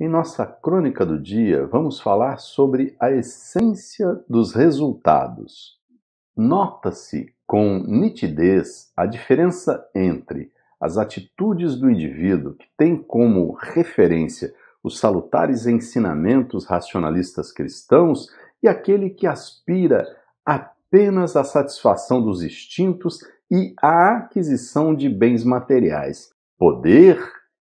Em nossa crônica do dia, vamos falar sobre a essência dos resultados. Nota-se com nitidez a diferença entre as atitudes do indivíduo que tem como referência os salutares ensinamentos racionalistas cristãos e aquele que aspira apenas à satisfação dos instintos e à aquisição de bens materiais, poder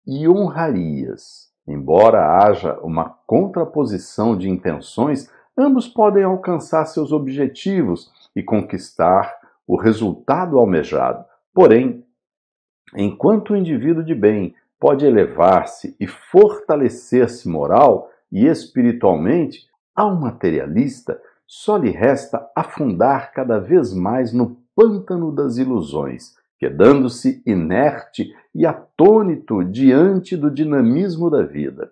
e honrarias. Embora haja uma contraposição de intenções, ambos podem alcançar seus objetivos e conquistar o resultado almejado. Porém, enquanto o indivíduo de bem pode elevar-se e fortalecer-se moral e espiritualmente, ao materialista só lhe resta afundar cada vez mais no pântano das ilusões, quedando-se inerte e atônito diante do dinamismo da vida.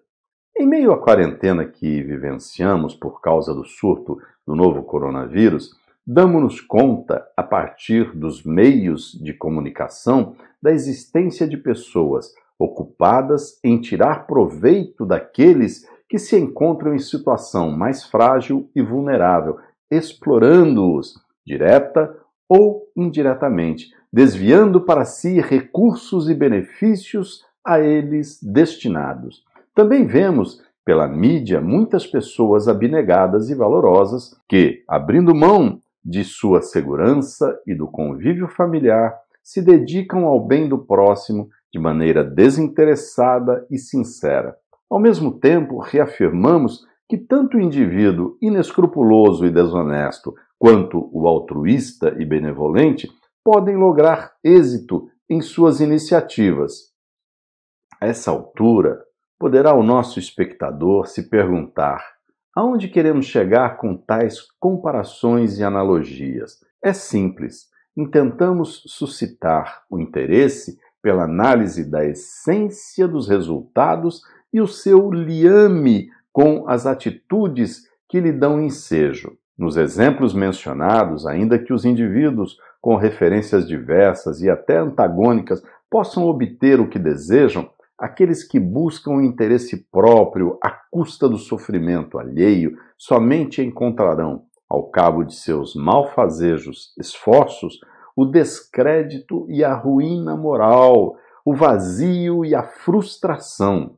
Em meio à quarentena que vivenciamos por causa do surto do novo coronavírus, damos-nos conta, a partir dos meios de comunicação, da existência de pessoas ocupadas em tirar proveito daqueles que se encontram em situação mais frágil e vulnerável, explorando-os, direta ou indiretamente, desviando para si recursos e benefícios a eles destinados. Também vemos pela mídia muitas pessoas abnegadas e valorosas que, abrindo mão de sua segurança e do convívio familiar, se dedicam ao bem do próximo de maneira desinteressada e sincera. Ao mesmo tempo, reafirmamos que tanto o indivíduo inescrupuloso e desonesto quanto o altruísta e benevolente podem lograr êxito em suas iniciativas. A essa altura, poderá o nosso espectador se perguntar aonde queremos chegar com tais comparações e analogias. É simples, intentamos suscitar o interesse pela análise da essência dos resultados e o seu liame com as atitudes que lhe dão ensejo. Nos exemplos mencionados, ainda que os indivíduos com referências diversas e até antagônicas possam obter o que desejam, aqueles que buscam o interesse próprio à custa do sofrimento alheio somente encontrarão, ao cabo de seus malfazejos esforços, o descrédito e a ruína moral, o vazio e a frustração.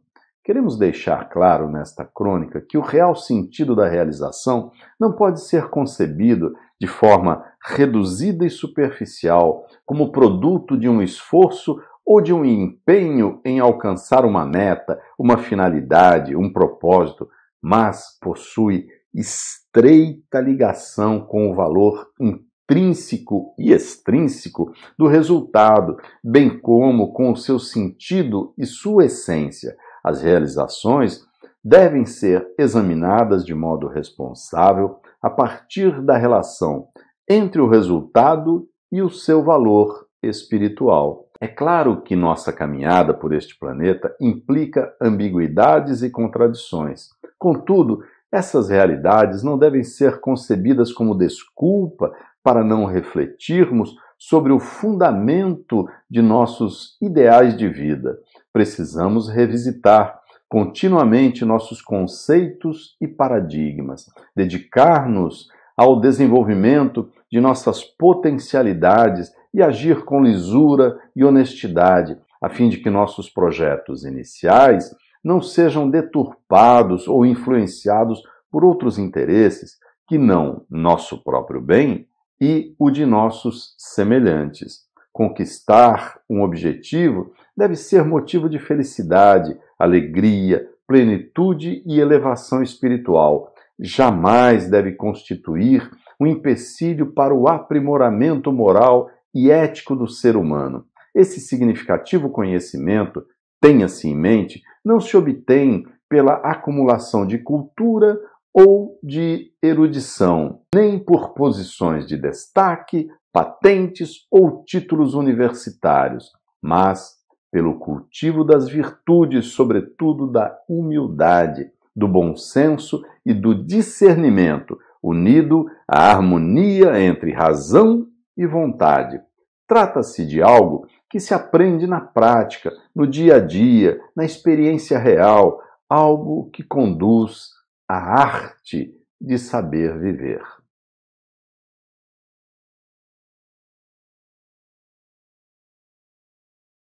Queremos deixar claro nesta crônica que o real sentido da realização não pode ser concebido de forma reduzida e superficial, como produto de um esforço ou de um empenho em alcançar uma meta, uma finalidade, um propósito, mas possui estreita ligação com o valor intrínseco e extrínseco do resultado, bem como com o seu sentido e sua essência. As realizações devem ser examinadas de modo responsável a partir da relação entre o resultado e o seu valor espiritual. É claro que nossa caminhada por este planeta implica ambiguidades e contradições. Contudo, essas realidades não devem ser concebidas como desculpa para não refletirmos sobre o fundamento de nossos ideais de vida precisamos revisitar continuamente nossos conceitos e paradigmas, dedicar-nos ao desenvolvimento de nossas potencialidades e agir com lisura e honestidade, a fim de que nossos projetos iniciais não sejam deturpados ou influenciados por outros interesses que não nosso próprio bem e o de nossos semelhantes conquistar um objetivo deve ser motivo de felicidade, alegria, plenitude e elevação espiritual. Jamais deve constituir um empecilho para o aprimoramento moral e ético do ser humano. Esse significativo conhecimento, tenha-se em mente, não se obtém pela acumulação de cultura ou de erudição, nem por posições de destaque, patentes ou títulos universitários, mas pelo cultivo das virtudes, sobretudo da humildade, do bom senso e do discernimento, unido à harmonia entre razão e vontade. Trata-se de algo que se aprende na prática, no dia a dia, na experiência real, algo que conduz a arte de saber viver.